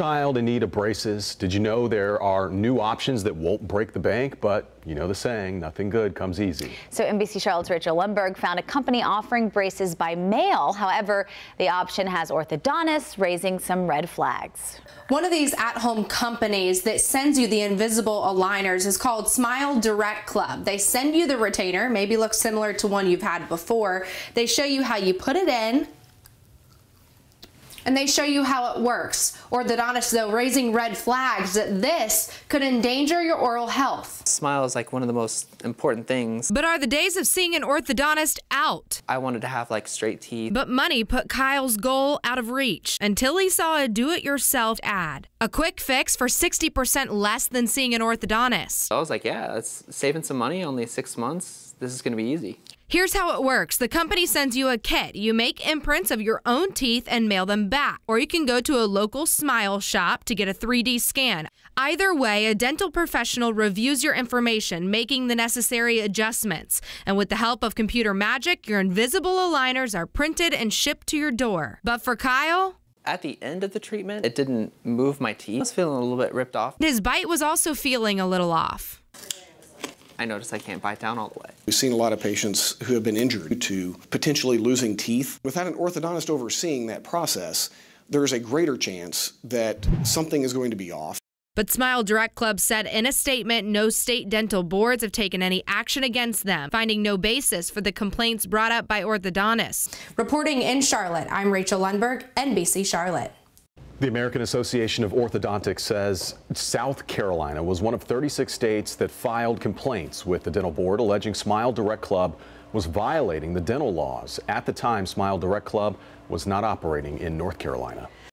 Child in need of braces. Did you know there are new options that won't break the bank? But you know the saying, nothing good comes easy. So NBC Charlotte's Rachel Lundberg found a company offering braces by mail. However, the option has orthodontists raising some red flags. One of these at-home companies that sends you the invisible aligners is called Smile Direct Club. They send you the retainer, maybe looks similar to one you've had before. They show you how you put it in, and they show you how it works. or honest though raising red flags that this could endanger your oral health. Smile is like one of the most important things. But are the days of seeing an orthodontist out? I wanted to have like straight teeth. But money put Kyle's goal out of reach until he saw a do-it-yourself ad. A quick fix for 60% less than seeing an orthodontist. I was like, yeah, that's saving some money, only six months. This is gonna be easy. Here's how it works the company sends you a kit. You make imprints of your own teeth and mail them back, or you can go to a local smile shop to get a 3D scan. Either way, a dental professional reviews your information, making the necessary adjustments. And with the help of computer magic, your invisible aligners are printed and shipped to your door. But for Kyle, at the end of the treatment, it didn't move my teeth. I was feeling a little bit ripped off. His bite was also feeling a little off. I notice I can't bite down all the way. We've seen a lot of patients who have been injured to potentially losing teeth. Without an orthodontist overseeing that process, there's a greater chance that something is going to be off. But Smile Direct Club said in a statement no state dental boards have taken any action against them, finding no basis for the complaints brought up by orthodontists. Reporting in Charlotte, I'm Rachel Lundberg, NBC Charlotte. The American Association of Orthodontics says South Carolina was one of 36 states that filed complaints with the dental board alleging Smile Direct Club was violating the dental laws. At the time, Smile Direct Club was not operating in North Carolina.